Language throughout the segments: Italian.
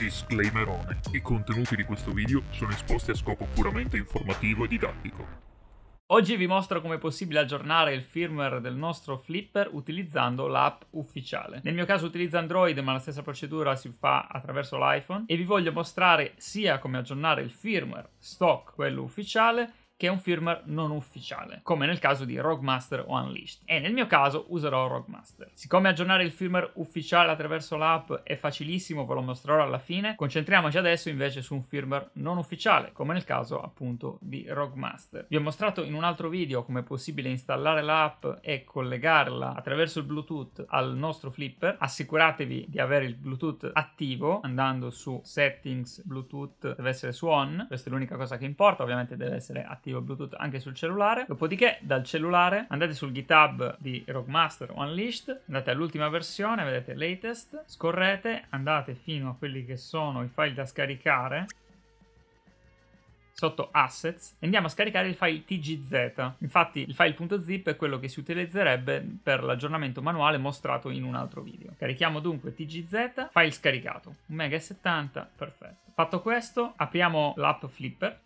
Disclaimerone. I contenuti di questo video sono esposti a scopo puramente informativo e didattico. Oggi vi mostro come è possibile aggiornare il firmware del nostro Flipper utilizzando l'app ufficiale. Nel mio caso utilizzo Android, ma la stessa procedura si fa attraverso l'iPhone e vi voglio mostrare sia come aggiornare il firmware stock, quello ufficiale, che è un firmware non ufficiale, come nel caso di Rogmaster o Unleashed. E nel mio caso userò Rogmaster. Siccome aggiornare il firmware ufficiale attraverso l'app è facilissimo, ve lo mostrerò alla fine, concentriamoci adesso invece su un firmware non ufficiale, come nel caso appunto di Rogmaster. Vi ho mostrato in un altro video come è possibile installare l'app e collegarla attraverso il Bluetooth al nostro flipper. Assicuratevi di avere il Bluetooth attivo andando su Settings Bluetooth deve essere su On, questa è l'unica cosa che importa, ovviamente deve essere attivo attiva Bluetooth anche sul cellulare. Dopodiché dal cellulare andate sul GitHub di Rockmaster Unleashed, andate all'ultima versione, vedete latest, scorrete, andate fino a quelli che sono i file da scaricare sotto assets e andiamo a scaricare il file tgz infatti il file.zip è quello che si utilizzerebbe per l'aggiornamento manuale mostrato in un altro video carichiamo dunque tgz file scaricato 1 mega 70 perfetto fatto questo apriamo l'app flipper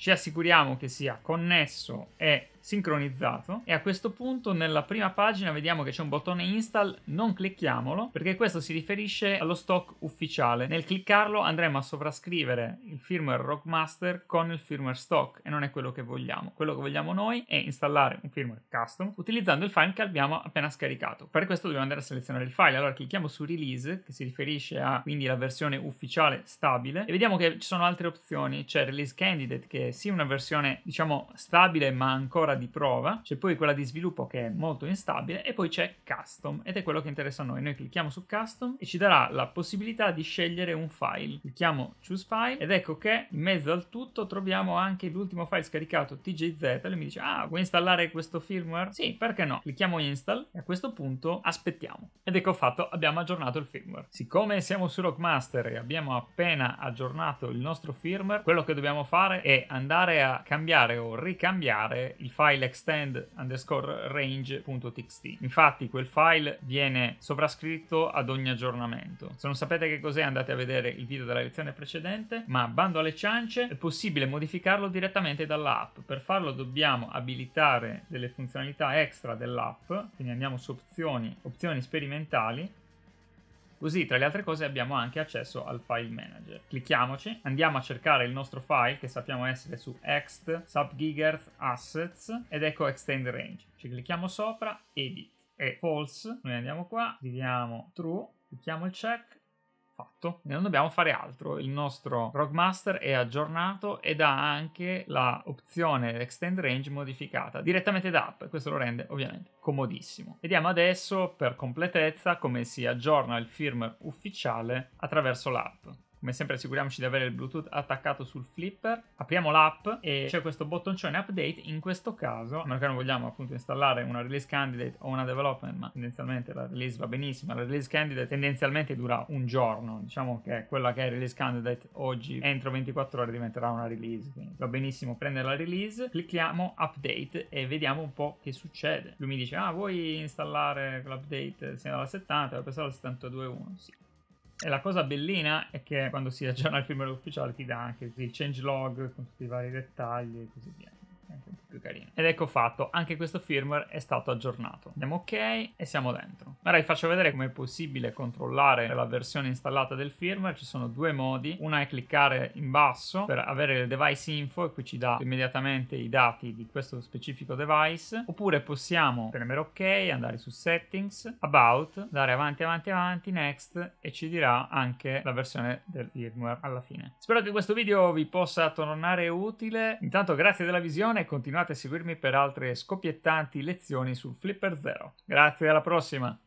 ci assicuriamo che sia connesso e sincronizzato e a questo punto nella prima pagina vediamo che c'è un bottone install, non clicchiamolo perché questo si riferisce allo stock ufficiale. Nel cliccarlo andremo a sovrascrivere il firmware Rockmaster con il firmware stock e non è quello che vogliamo. Quello che vogliamo noi è installare un firmware custom utilizzando il file che abbiamo appena scaricato. Per questo dobbiamo andare a selezionare il file, allora clicchiamo su release che si riferisce a quindi la versione ufficiale stabile e vediamo che ci sono altre opzioni, c'è release candidate che è sì una versione diciamo stabile ma ancora ancora di prova, c'è poi quella di sviluppo che è molto instabile e poi c'è custom ed è quello che interessa a noi. Noi clicchiamo su custom e ci darà la possibilità di scegliere un file. Clicchiamo choose file ed ecco che in mezzo al tutto troviamo anche l'ultimo file scaricato tjz e mi dice ah vuoi installare questo firmware? Sì perché no? Clicchiamo install e a questo punto aspettiamo ed ecco fatto abbiamo aggiornato il firmware. Siccome siamo su Rockmaster e abbiamo appena aggiornato il nostro firmware quello che dobbiamo fare è andare a cambiare o ricambiare il file file extend underscore range.txt. Infatti quel file viene sovrascritto ad ogni aggiornamento. Se non sapete che cos'è andate a vedere il video della lezione precedente, ma bando alle ciance, è possibile modificarlo direttamente dall'app. Per farlo dobbiamo abilitare delle funzionalità extra dell'app, quindi andiamo su opzioni, opzioni sperimentali Così, tra le altre cose, abbiamo anche accesso al file manager. Clicchiamoci, andiamo a cercare il nostro file che sappiamo essere su ext subgigahertz assets ed ecco extend range. Ci clicchiamo sopra, edit e false. Noi andiamo qua, diviamo true, clicchiamo il check fatto e non dobbiamo fare altro. Il nostro Rockmaster è aggiornato ed ha anche la opzione Extend Range modificata direttamente da app. Questo lo rende ovviamente comodissimo. Vediamo adesso per completezza come si aggiorna il firmware ufficiale attraverso l'app. Come sempre assicuriamoci di avere il Bluetooth attaccato sul flipper. Apriamo l'app e c'è questo bottoncione update. In questo caso, a meno che non vogliamo appunto installare una release candidate o una development, ma tendenzialmente la release va benissimo. La release candidate tendenzialmente dura un giorno. Diciamo che quella che è release candidate oggi entro 24 ore diventerà una release. Quindi va benissimo prendere la release, clicchiamo update e vediamo un po' che succede. Lui mi dice: Ah, vuoi installare l'update? Siamo dalla 70, la pensavo dalla 72.1. Sì, e la cosa bellina è che quando si aggiorna il firmware ufficiale ti dà anche il changelog con tutti i vari dettagli e così via. È anche un più carino. Ed ecco fatto, anche questo firmware è stato aggiornato. Andiamo ok e siamo dentro. Ora vi faccio vedere come è possibile controllare la versione installata del firmware. Ci sono due modi, una è cliccare in basso per avere le device info e qui ci dà immediatamente i dati di questo specifico device, oppure possiamo premere ok, andare su settings, about, andare avanti avanti avanti, next e ci dirà anche la versione del firmware alla fine. Spero che questo video vi possa tornare utile. Intanto grazie della visione e continuate continuate a seguirmi per altre scoppiettanti lezioni sul Flipper Zero. Grazie, alla prossima!